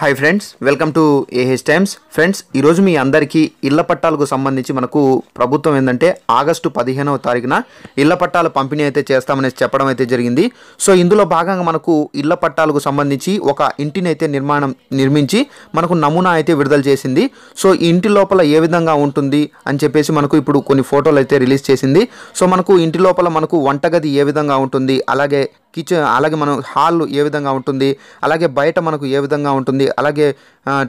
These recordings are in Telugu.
hi friends welcome to AH times friends ఈరోజు మీ అందరికీ ఇళ్ల పట్టాలకు సంబంధించి మనకు ప్రభుత్వం ఏంటంటే ఆగస్టు పదిహేనవ తారీఖున ఇళ్ల పట్టాల పంపిణీ అయితే చేస్తామని చెప్పడం అయితే జరిగింది సో ఇందులో భాగంగా మనకు ఇళ్ల పట్టాలకు సంబంధించి ఒక ఇంటిని అయితే నిర్మాణం నిర్మించి మనకు నమూనా అయితే విడుదల చేసింది సో ఇంటి లోపల ఏ విధంగా ఉంటుంది అని చెప్పేసి మనకు ఇప్పుడు కొన్ని ఫోటోలు అయితే రిలీజ్ చేసింది సో మనకు ఇంటి లోపల మనకు వంటగది ఏ విధంగా ఉంటుంది అలాగే కిచెన్ అలాగే మనం హాల్ ఏ విధంగా ఉంటుంది అలాగే బయట మనకు ఏ విధంగా ఉంటుంది అలాగే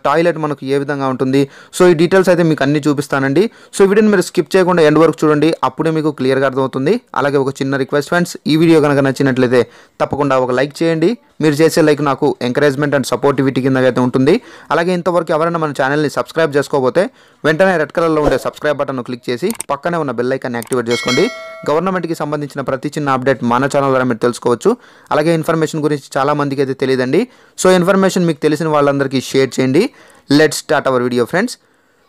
టాయిలెట్ మనకు ఏ విధంగా ఉంటుంది సో ఈ డీటెయిల్స్ అయితే మీకు అన్ని చూపిస్తానండి సో వీడియోని మీరు స్కిప్ చేయకుండా ఎండ్ వరకు చూడండి అప్పుడే మీకు క్లియర్గా అర్థమవుతుంది అలాగే ఒక చిన్న రిక్వెస్ట్ ఫ్రెండ్స్ ఈ వీడియో కనుక నచ్చినట్లయితే తప్పకుండా ఒక లైక్ చేయండి మీరు చేసే లైక్ నాకు ఎంకరేజ్మెంట్ అండ్ సపోర్టివిటీ కింద అయితే ఉంటుంది అలాగే ఇంతవరకు ఎవరైనా మన ఛానల్ని సబ్స్క్రైబ్ చేసుకోకపోతే వెంటనే రెడ్ కలర్లో ఉండే సబ్స్క్రైబ్ బటన్ను క్లిక్ చేసి పక్కనే ఉన్న బెల్ ఐకాన్ని యాక్టివేట్ చేసుకోండి గవర్నమెంట్కి సంబంధించిన ప్రతి చిన్న అప్డేట్ మన ఛానల్ ద్వారా మీరు తెలుసుకోవచ్చు అలాగే ఇన్ఫర్మేషన్ గురించి చాలామందికి అయితే తెలియదండి సో ఇన్ఫర్మేషన్ మీకు తెలిసిన వాళ్ళు వాళ్ళందరికీ షేర్ చేయండి let start our video friends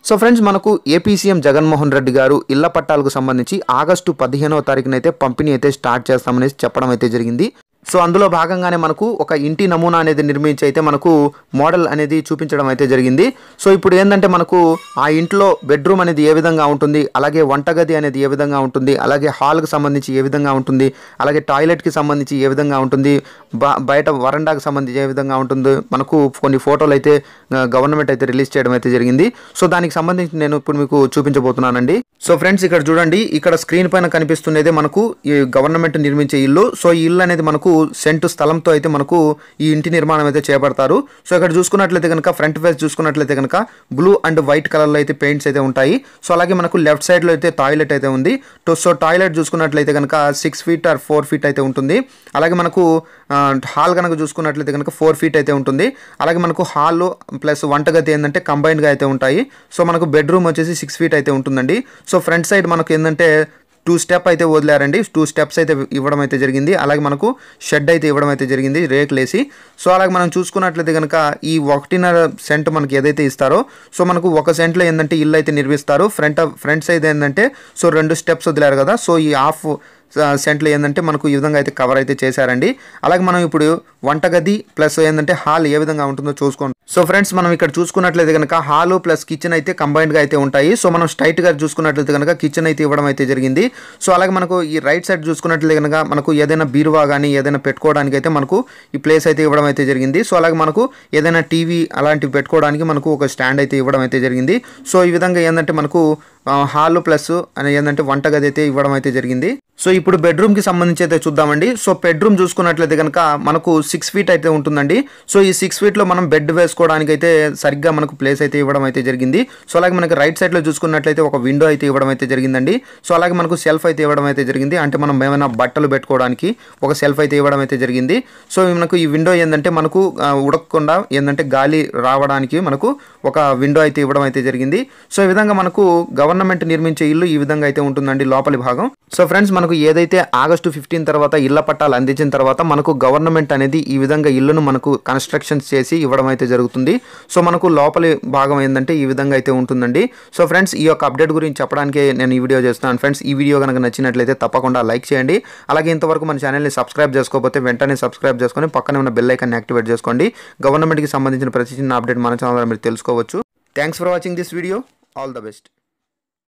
so friends మనకు ఏపీసీఎం జగన్మోహన్ రెడ్డి గారు ఇళ్ల పట్టాలకు సంబంధించి ఆగస్టు పదిహేనవ తారీఖునైతే పంపిణీ అయితే స్టార్ట్ చేస్తామనేసి చెప్పడం అయితే జరిగింది సో అందులో భాగంగానే మనకు ఒక ఇంటి నమూనా అనేది నిర్మించి అయితే మనకు మోడల్ అనేది చూపించడం అయితే జరిగింది సో ఇప్పుడు ఏంటంటే మనకు ఆ ఇంట్లో బెడ్రూమ్ అనేది ఏ విధంగా ఉంటుంది అలాగే వంటగది అనేది ఏ విధంగా ఉంటుంది అలాగే హాల్కి సంబంధించి ఏ విధంగా ఉంటుంది అలాగే టాయిలెట్కి సంబంధించి ఏ విధంగా ఉంటుంది బయట వరండాకి సంబంధించి ఏ విధంగా ఉంటుంది మనకు కొన్ని ఫోటోలు అయితే గవర్నమెంట్ అయితే రిలీజ్ చేయడం అయితే జరిగింది సో దానికి సంబంధించి నేను ఇప్పుడు మీకు చూపించబోతున్నానండి సో ఫ్రెండ్స్ ఇక్కడ చూడండి ఇక్కడ స్క్రీన్ పైన కనిపిస్తున్నదే మనకు ఈ గవర్నమెంట్ నిర్మించే ఇల్లు సో ఈ ఇల్లు అనేది మనకు సెంటు స్థలంతో అయితే మనకు ఈ ఇంటి నిర్మాణం అయితే చేపడతారు సో ఇక్కడ చూసుకున్నట్లయితే కనుక ఫ్రంట్ ఫేస్ చూసుకున్నట్లయితే కనుక బ్లూ అండ్ వైట్ కలర్లో అయితే పెయింట్స్ అయితే ఉంటాయి సో అలాగే మనకు లెఫ్ట్ సైడ్లో అయితే టాయిలెట్ అయితే ఉంది సో టాయిలెట్ చూసుకున్నట్లయితే కనుక six feet or four feet అయితే ఉంటుంది అలాగే మనకు హాల్ కనుక చూసుకున్నట్లయితే కనుక ఫోర్ ఫీట్ అయితే ఉంటుంది అలాగే మనకు హాల్ ప్లస్ వంటగది ఏంటంటే గా అయితే ఉంటాయి సో మనకు బెడ్రూమ్ వచ్చేసి సిక్స్ ఫీట్ అయితే ఉంటుందండి సో ఫ్రంట్ సైడ్ మనకు ఏంటంటే టూ స్టెప్ అయితే వదిలేరండి టూ స్టెప్స్ అయితే ఇవ్వడం అయితే జరిగింది అలాగే మనకు షెడ్ అయితే ఇవ్వడం అయితే జరిగింది రేకులేసి సో అలాగే మనం చూసుకున్నట్లయితే కనుక ఈ ఒకటిన్నర సెంట్ మనకి ఏదైతే ఇస్తారో సో మనకు ఒక సెంట్లో ఏంటంటే ఇల్లు అయితే నిర్మిస్తారు ఫ్రంట్ ఫ్రంట్ సైడ్ ఏంటంటే సో రెండు స్టెప్స్ వదిలారు కదా సో ఈ హాఫ్ సెంట్లు ఏంటంటే మనకు ఈ విధంగా అయితే కవర్ అయితే చేశారండి అలాగే మనం ఇప్పుడు వంటగది ప్లస్ ఏంటంటే హాల్ ఏ విధంగా ఉంటుందో చూసుకోండి సో ఫ్రెండ్స్ మనం ఇక్కడ చూసుకున్నట్లయితే కనుక హాల్ ప్లస్ కిచెన్ అయితే గా అయితే ఉంటాయి సో మనం స్ట్రైట్గా చూసుకున్నట్లయితే కనుక కిచెన్ అయితే ఇవ్వడం అయితే జరిగింది సో అలాగే మనకు ఈ రైట్ సైడ్ చూసుకున్నట్లయితే కనుక మనకు ఏదైనా బీరువా కానీ ఏదైనా పెట్టుకోవడానికి అయితే మనకు ఈ ప్లేస్ అయితే ఇవ్వడం అయితే జరిగింది సో అలాగే మనకు ఏదైనా టీవీ అలాంటివి పెట్టుకోవడానికి మనకు ఒక స్టాండ్ అయితే ఇవ్వడం అయితే జరిగింది సో ఈ విధంగా ఏంటంటే మనకు హాల్ ప్లస్ అని ఏంటంటే వంటగది అయితే ఇవ్వడం అయితే జరిగింది సో ఇప్పుడు బెడ్రూమ్కి సంబంధించి అయితే చూద్దామండి సో బెడ్రూమ్ చూసుకున్నట్లయితే కనుక మనకు సిక్స్ ఫీట్ అయితే ఉంటుందండి సో ఈ సిక్స్ ఫీట్లో మనం బెడ్ వేసుకోవడానికి అయితే సరిగ్గా మనకు ప్లేస్ అయితే ఇవ్వడం అయితే జరిగింది సో అలాగే మనకి రైట్ సైడ్లో చూసుకున్నట్లయితే ఒక విండో అయితే ఇవ్వడం అయితే జరిగిందండి సో అలాగే మనకు సెల్ఫ్ అయితే ఇవ్వడం అయితే జరిగింది అంటే మనం ఏమైనా బట్టలు పెట్టుకోవడానికి ఒక సెల్ఫ్ అయితే ఇవ్వడం అయితే జరిగింది సో మనకు ఈ విండో ఏంటంటే మనకు ఉడకకుండా ఏంటంటే గాలి రావడానికి మనకు ఒక విండో అయితే ఇవ్వడం అయితే జరిగింది సో ఈ విధంగా మనకు గవర్నమెంట్ నిర్మించే ఇల్లు ఈ విధంగా అయితే ఉంటుందండి లోపలి భాగం సో ఫ్రెండ్స్ మనకు మనకు ఏదైతే ఆగస్టు ఫిఫ్టీన్ తర్వాత ఇళ్ల పట్టాలు అందించిన తర్వాత మనకు గవర్నమెంట్ అనేది ఈ విధంగా ఇళ్లను మనకు కన్స్ట్రక్షన్స్ చేసి ఇవ్వడం అయితే జరుగుతుంది సో మనకు లోపలి భాగం ఏంటంటే ఈ విధంగా అయితే ఉంటుందండి సో ఫ్రెండ్స్ ఈ యొక్క అప్డేట్ గురించి చెప్పడానికి నేను ఈ వీడియో చేస్తున్నాను ఫ్రెండ్స్ ఈ వీడియో కనుక నచ్చినట్లయితే తప్పకుండా లైక్ చేయండి అలాగే ఇంతవరకు మన ఛానల్ని సబ్స్క్రైబ్ చేసుకోకపోతే వెంటనే సబ్స్క్రైబ్ చేసుకొని పక్కనే ఉన్న బెల్ ఐకాన్ని యాక్టివేట్ చేసుకోండి గవర్నమెంట్కి సంబంధించిన ప్రతి చిన్న అప్డేట్ మన ఛానల్ మీరు తెలుసుకోవచ్చు thanks for watching this video all the best